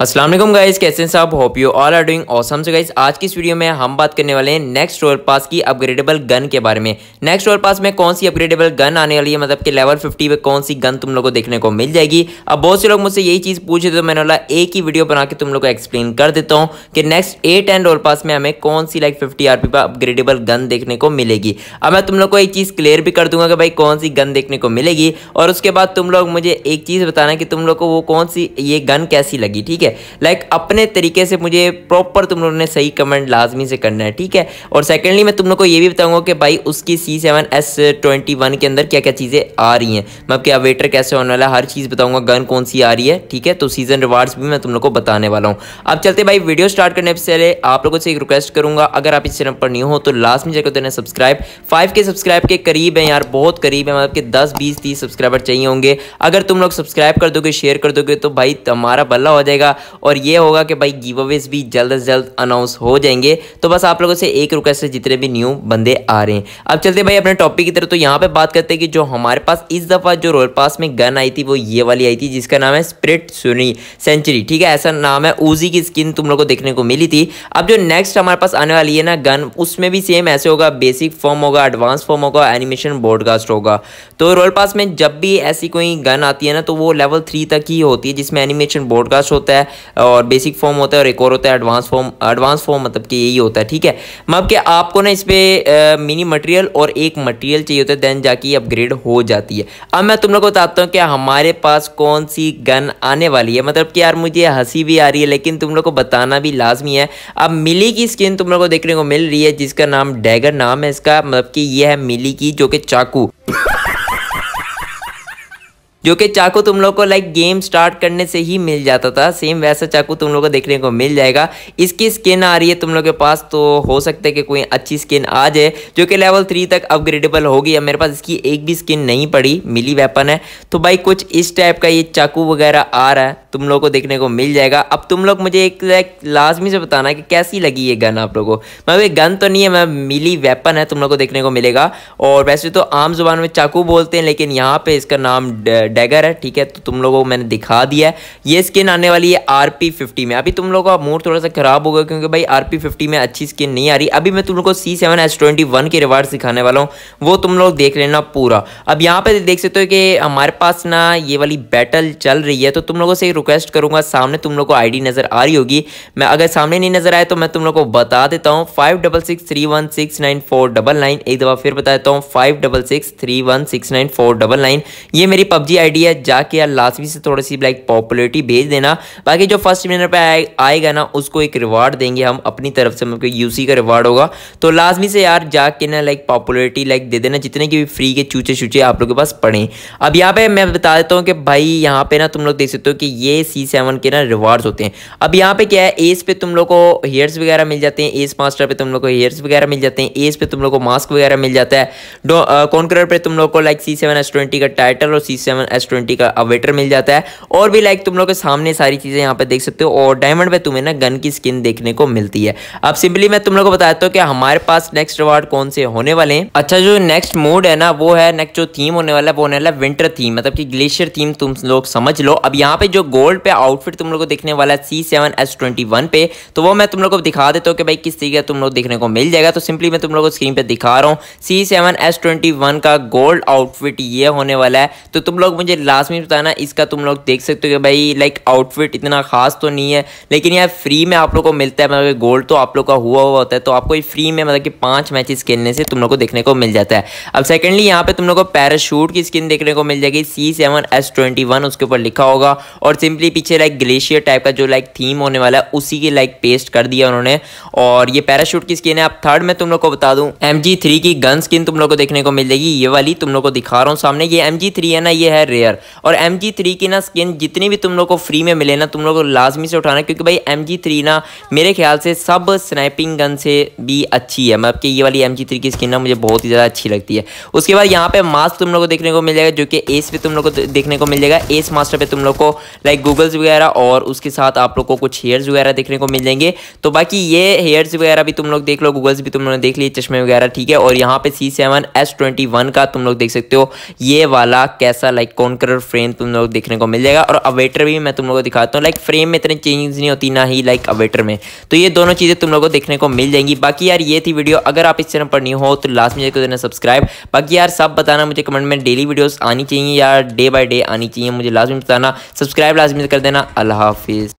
Aslam guys कैसे हैं साहब hope you all are doing awesome से गाइज आज की इस वीडियो में हम बात करने वाले हैं नेक्स्ट रोल पास की अपग्रेडेबल गन के बारे में नेक्स्ट रोल पास में कौन सी अपग्रेडेबल गन आने वाली है मतलब कि लेवल 50 पे कौन सी गन तुम लोग को देखने को मिल जाएगी अब बहुत से लोग मुझसे यही चीज़ पूछे तो मैंने वाला एक ही वीडियो बना के तुम लोग को एक्सप्लेन कर देता हूँ कि next A ten royale pass में हमें कौन सी लाइक फिफ्टी आर पर अपग्रेडेबल गन देखने को मिलेगी अब मैं तुम लोग को एक चीज़ क्लियर भी कर दूंगा कि भाई कौन सी गन देखने को मिलेगी और उसके बाद तुम लोग मुझे एक चीज़ बताना कि तुम लोग को वो कौन सी ये गन कैसी लगी ठीक है है लाइक like, अपने तरीके से मुझे प्रॉपर तुम लोगों ने सही कमेंट लाजमी से करना है ठीक है और सेकेंडली मैं तुम लोग को ये भी बताऊंगा कि भाई उसकी C seven S twenty one के अंदर क्या क्या चीज़ें आ रही हैं मैं क्या वेटर कैसे होने वाला है हर चीज़ बताऊंगा गन कौन सी आ रही है ठीक है तो सीज़न रिवार्ड्स भी मैं तुम लोग को बताने वाला हूँ अब चलते भाई वीडियो स्टार्ट करने से पहले आप लोगों से एक रिक्वेस्ट करूँगा अगर आप इस चैनल पर नहीं हो तो लास्ट में जगह देना सब्सक्राइब फाइव के सब्सक्राइब के करीब है यार बहुत करीब है मतलब कि दस बीस तीस सब्सक्राइबर चाहिए होंगे अगर तुम लोग सब्सक्राइब कर दोगे शेयर कर दोगे तो भाई तुम्हारा बल्ला हो जाएगा और ये होगा कि भाई गिव अवेज भी जल्द से जल्द अनाउंस हो जाएंगे तो बस आप लोगों से एक रिक्वेस्ट है जितने भी न्यू बंदे आ रहे हैं अब चलते भाई अपने टॉपिक की तरफ तो यहाँ पर बात करते हैं कि जो हमारे पास इस दफ़ा जो रोल पास में गन आई थी वो ये वाली आई थी जिसका नाम है स्प्रिट सुनी सेंचुरी ठीक है ऐसा नाम है ऊजी की स्किन तुम लोग को देखने को मिली थी अब जो नेक्स्ट हमारे पास आने वाली है ना गन उसमें भी सेम ऐसे होगा बेसिक फॉर्म होगा एडवांस फॉर्म होगा एनिमेशन ब्रॉडकास्ट होगा तो रोल पास में जब भी ऐसी कोई गन आती है ना तो वो लेवल थ्री तक ही होती है जिसमें एनिमेशन ब्रॉडकास्ट होता है और बेसिक फॉर्म होता है और एक और होता है एडवांस फॉर्म एडवांस फॉर्म मतलब कि यही होता है ठीक है मतलब कि आपको ना इस पर मिनी मटेरियल और एक मटेरियल चाहिए होता है देन जाके अपग्रेड हो जाती है अब मैं तुम लोग को बताता हूँ कि हमारे पास कौन सी गन आने वाली है मतलब कि यार मुझे हंसी भी आ रही है लेकिन तुम लोग को बताना भी लाजमी है अब मिली की स्किन तुम लोग को देखने को मिल रही है जिसका नाम डैगर नाम है इसका मतलब कि यह है मिली की जो कि चाकू जो कि चाकू तुम लोग को लाइक गेम स्टार्ट करने से ही मिल जाता था सेम वैसा चाकू तुम लोग को देखने को मिल जाएगा इसकी स्किन आ रही है तुम लोग के पास तो हो सकता है कि कोई अच्छी स्किन आ जाए जो कि लेवल थ्री तक अपग्रेडेबल होगी अब मेरे पास इसकी एक भी स्किन नहीं पड़ी मिली वेपन है तो भाई कुछ इस टाइप का ये चाकू वगैरह आ रहा है तुम लोग को देखने को मिल जाएगा अब तुम लोग मुझे एक लाइक लाजमी से बताना कि कैसी लगी ये गन आप लोगों को मैं ये गन तो नहीं है मैं मिली वेपन है तुम लोग को देखने को मिलेगा और वैसे तो आम जुबान में चाकू बोलते हैं लेकिन यहाँ पर इसका नाम डैगर है ठीक है तो तुम लोगों को मैंने दिखा दिया है ये स्किन आने वाली है आर पी फिफ्टी में अभी तुम लोगों का मूड थोड़ा सा खराब होगा क्योंकि भाई आर पी फिफ्टी में अच्छी स्किन नहीं आ रही अभी मैं तुम लोग को C seven S twenty one के रिवार्ड सिखाने वाला हूँ वो तुम लोग देख लेना पूरा अब यहाँ पर देख सकते हो कि हमारे पास ना ये वाली बैटल चल रही है तो तुम लोगों से रिक्वेस्ट करूँगा सामने तुम लोग को आईडी नज़र आ रही होगी मैं अगर सामने नहीं नज़र आए तो मैं तुम लोग को बता देता हूँ five double six three one six nine four double nine एक दफ़ा फिर बता देता हूँ five double six three one six nine four double nine ये मेरी पबजी आइडिया जाके यार लाजमी से थोड़ी सी लाइक पॉपुलरिटी भेज देना बाकी जो फर्स्ट विनर पर आए, आएगा ना उसको एक रिवार्ड देंगे हम अपनी तरफ से मतलब यूसी का रिवार्ड होगा तो लाजमी से यार जाके ना लाइक पॉपुलरिटी लाइक दे देना जितने की भी फ्री के चूचे चूचे आप लोग के पास पड़े अब यहाँ पर मैं बता देता हूँ कि भाई यहाँ पर ना तुम लोग देख सकते हो कि ये सी के ना रिवार्ड्स होते हैं अब यहाँ पर क्या है एस पे तुम लोग को हेयर्स वगैरह मिल जाते हैं एस मास्टर पर तुम लोग को हेयर्स वगैरह मिल जाते हैं एस पे तुम लोग को मास्क वगैरह मिल जाता है कॉन्करर पे तुम लोग को like C seven S twenty का टाइटल और सी सेवन एस ट्वेंटी का अवेटर मिल जाता है और भी लाइक तुम लोग के सामने सारी चीज़ें यहाँ पे देख सकते हो और डायमंड पे तुम्हें ना गन की स्किन देखने को मिलती है अब सिंपली मैं तुम लोग को बता देता हूँ कि हमारे पास नेक्स्ट अवार्ड कौन से होने वाले हैं अच्छा जो नेक्स्ट मूड है ना वो है नेक्स्ट जो थीम होने वाला है वो होने वाला है विंटर थीम मतलब कि ग्लेशियर थीम तुम लोग समझ लो अब यहाँ पे जो गोल्ड पे आउटफिट तुम लोग को देखने वाला है सी पे तो वो मैं तुम लोग को दिखा देता हूँ कि भाई किस तरीके तुम लोग देखने को मिल जाएगा तो सिंपली मैं तुम लोग को स्क्रीन पे दिखा रहा हूँ सी सेवन का गोल्ड आउटफिट ये होने वाला है तो तुम लोग मुझे लास्ट में बताना इसका तुम लोग देख सकते हो कि भाई लाइक आउटफिट इतना खास तो नहीं है लेकिन यार फ्री में आप लोग को मिलता है मतलब गोल्ड तो आप लोग का हुआ हुआ होता है तो आपको फ्री में मतलब कि पाँच मैचेस खेलने से तुम लोग को देखने को मिल जाता है अब सेकेंडली यहाँ पे तुम लोग को पैराशूट की स्किन देखने को मिल जाएगी C seven S twenty one उसके ऊपर लिखा होगा और सिंपली पीछे लाइक ग्लेशियर टाइप का जो लाइक थीम होने वाला है उसी की लाइक पेस्ट कर दिया उन्होंने और ये पैराशूट की स्किन है अब थर्ड में तुम लोग को बता दूं एम जी थ्री की गन स्किन तुम लोग को देखने को मिल जाएगी ये वाली तुम लोग को दिखा रहा हूँ सामने ये एम जी थ्री है ना ये है रेयर और एम जी की ना स्किन जितनी भी तुम लोग को फ्री में मिले ना तुम लोग को लाजमी से उठाना क्योंकि भाई एम जी ना मेरे ख्याल से सब स्नैपिंग गन से भी अच्छी है मतलब कि ये वाली एम जी की स्किन ना मुझे बहुत ही ज़्यादा अच्छी लगती है उसके बाद यहाँ पे मास्क तुम लोग को देखने को मिल जाएगा जो कि एस पे तुम लोग को देखने को मिल जाएगा एस मास्टर पर तुम लोग को लाइक गूगल्स वगैरह और उसके साथ आप लोग को कुछ हेयर्स वगैरह देखने को मिल जाएंगे तो बाकी ये हेयर्स वगैरह भी तुम लोग देख लो गूगल्स भी तुम लोगों ने देख लिए चश्मे वगैरह ठीक है और यहाँ पे C seven S twenty one का तुम लोग देख सकते हो ये वाला कैसा लाइक कॉन्करर फ्रेम तुम लोग देखने को मिल जाएगा और अवेटर भी मैं तुम लोगों को दिखाता हूँ लाइक फ्रेम में इतनी चेंज नहीं होती ना ही लाइक अवेटर में तो ये दोनों चीज़ें तुम लोग को देखने को मिल जाएंगी बाकी यार ये थी वीडियो अगर आप इस चैनल पर नहीं हो तो लास्ट में जाकर देना सब्सक्राइब बाकी यार सब बताना मुझे कमेंट में डेली वीडियोज़ आनी चाहिए यार डे बाई डे आनी चाहिए मुझे लास्ट में बताना सब्सक्राइब लास्ट में कर देना अल्लाह हाफिज़